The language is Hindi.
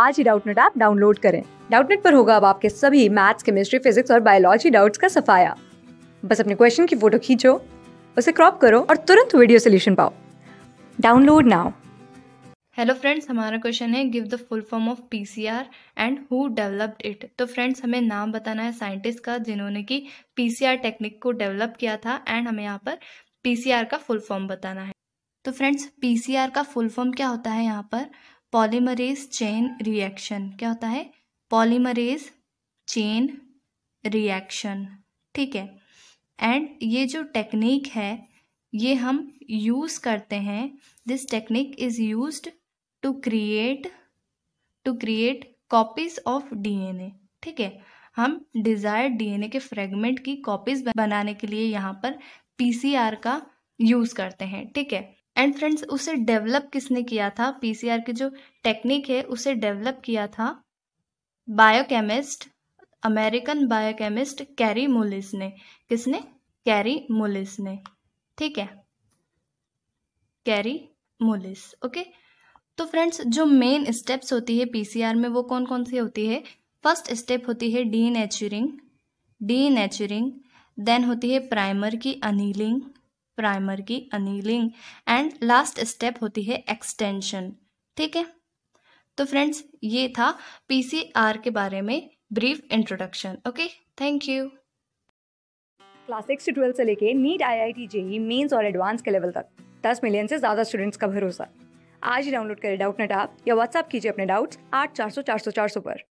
आज ही डाउटनेट ऐप डाउनलोड करें डाउटनेट पर होगा अब आपके सभी मैथ्स केमिस्ट्री फिजिक्स और बायोलॉजी डाउट्स का सफाया बस अपने क्वेश्चन की फोटो खींचो उसे क्रॉप करो और तुरंत वीडियो सोल्यूशन पाओ डाउनलोड नाउ हेलो फ्रेंड्स हमारा क्वेश्चन है give the full form of PCR and who developed it तो फ्रेंड्स हमें नाम बताना है साइंटिस्ट का जिन्होंने की पीसीआर टेक्निक को डेवलप किया था एंड हमें यहाँ पर पीसीआर का फुल फॉर्म बताना है तो फ्रेंड्स पीसीआर का फुल फॉर्म क्या होता है यहाँ पर पॉलीमरेज चेन रिएक्शन क्या होता है पॉलीमरेज चेन रिएक्शन ठीक है एंड ये जो टेक्निक है ये हम यूज़ करते हैं this technique is used to create to create copies of DNA ठीक है हम डिज़ायर्ड डीएनए के फ्रेगमेंट की कॉपीज़ बनाने के लिए यहाँ पर पीसीआर का यूज़ करते हैं ठीक है एंड फ्रेंड्स उसे डेवलप किसने किया था पीसीआर की जो टेक्निक है उसे डेवलप किया था biochemist American biochemist Kary Mullis ने किसने कैरी मुलिस ने ठीक है कैरी मुलिस ओके तो फ्रेंड्स जो मेन स्टेप्स होती है पीसीआर में वो कौन कौन सी होती है फर्स्ट स्टेप होती है denaturing denaturing then होती है प्राइमर की अनिलिंग प्राइमर की अनिलिंग एंड लास्ट स्टेप होती है एक्सटेंशन ठीक है तो फ्रेंड्स ये था पीसीआर के बारे में brief introduction okay thank you class six से ट्वेल्थ से लेके NEET I I T JEE Mains और एडवांस के लेवल तक दस मिलियन से ज़्यादा स्टूडेंट्स का भरोसा आज ही डाउनलोड करें डाउट नेट आप या व्हाट्सअप कीजिए अपने डाउट्स आठ चार सौ चार सौ चार सौ पर